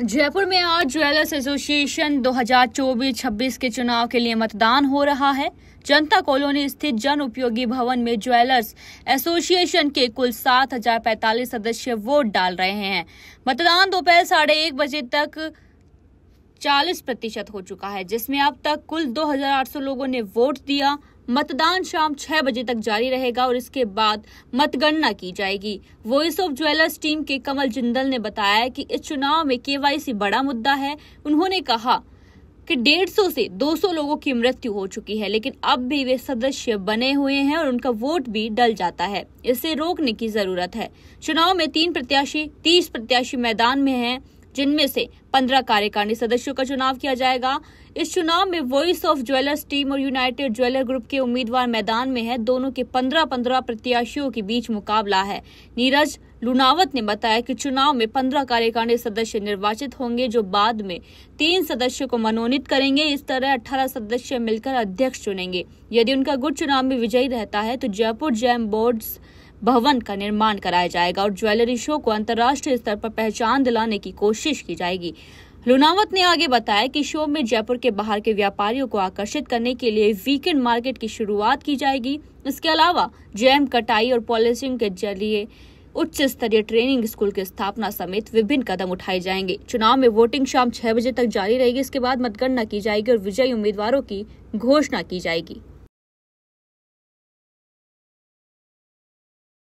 जयपुर में आज jewellers association 2024-26 के चुनाव के लिए मतदान हो रहा है जनता कॉलोनी स्थित जन उपयोगी भवन में ज्वेलर्स एसोसिएशन के कुल सात हजार सदस्य वोट डाल रहे हैं मतदान दोपहर साढ़े एक बजे तक चालीस प्रतिशत हो चुका है जिसमें अब तक कुल 2,800 लोगों ने वोट दिया मतदान शाम 6 बजे तक जारी रहेगा और इसके बाद मतगणना की जाएगी वॉइस ऑफ ज्वेलर्स टीम के कमल जिंदल ने बताया कि इस चुनाव में केवाईसी बड़ा मुद्दा है उन्होंने कहा कि 150 से 200 लोगों की मृत्यु हो चुकी है लेकिन अब भी वे सदस्य बने हुए हैं और उनका वोट भी डल जाता है इसे रोकने की जरूरत है चुनाव में तीन प्रत्याशी तीस प्रत्याशी मैदान में हैं जिनमें से 15 कार्यकारिणी सदस्यों का चुनाव किया जाएगा इस चुनाव में वॉइस ऑफ ज्वेलर्स टीम और यूनाइटेड ज्वेलर ग्रुप के उम्मीदवार मैदान में है दोनों के 15-15 प्रत्याशियों के बीच मुकाबला है नीरज लुनावत ने बताया कि चुनाव में 15 कार्यकारिणी सदस्य निर्वाचित होंगे जो बाद में तीन सदस्यों को मनोनीत करेंगे इस तरह अठारह सदस्य मिलकर अध्यक्ष चुनेंगे यदि उनका गुट चुनाव में विजयी रहता है तो जयपुर जैम बोर्ड भवन का निर्माण कराया जाएगा और ज्वेलरी शो को अंतर्राष्ट्रीय स्तर पर पहचान दिलाने की कोशिश की जाएगी लुनावत ने आगे बताया कि शो में जयपुर के बाहर के व्यापारियों को आकर्षित करने के लिए वीकेंड मार्केट की शुरुआत की जाएगी इसके अलावा जैम कटाई और पॉलिसिंग के जरिए उच्च स्तरीय ट्रेनिंग स्कूल की स्थापना समेत विभिन्न कदम उठाए जाएंगे चुनाव में वोटिंग शाम छह बजे तक जारी रहेगी इसके बाद मतगणना की जाएगी और विजयी उम्मीदवारों की घोषणा की जाएगी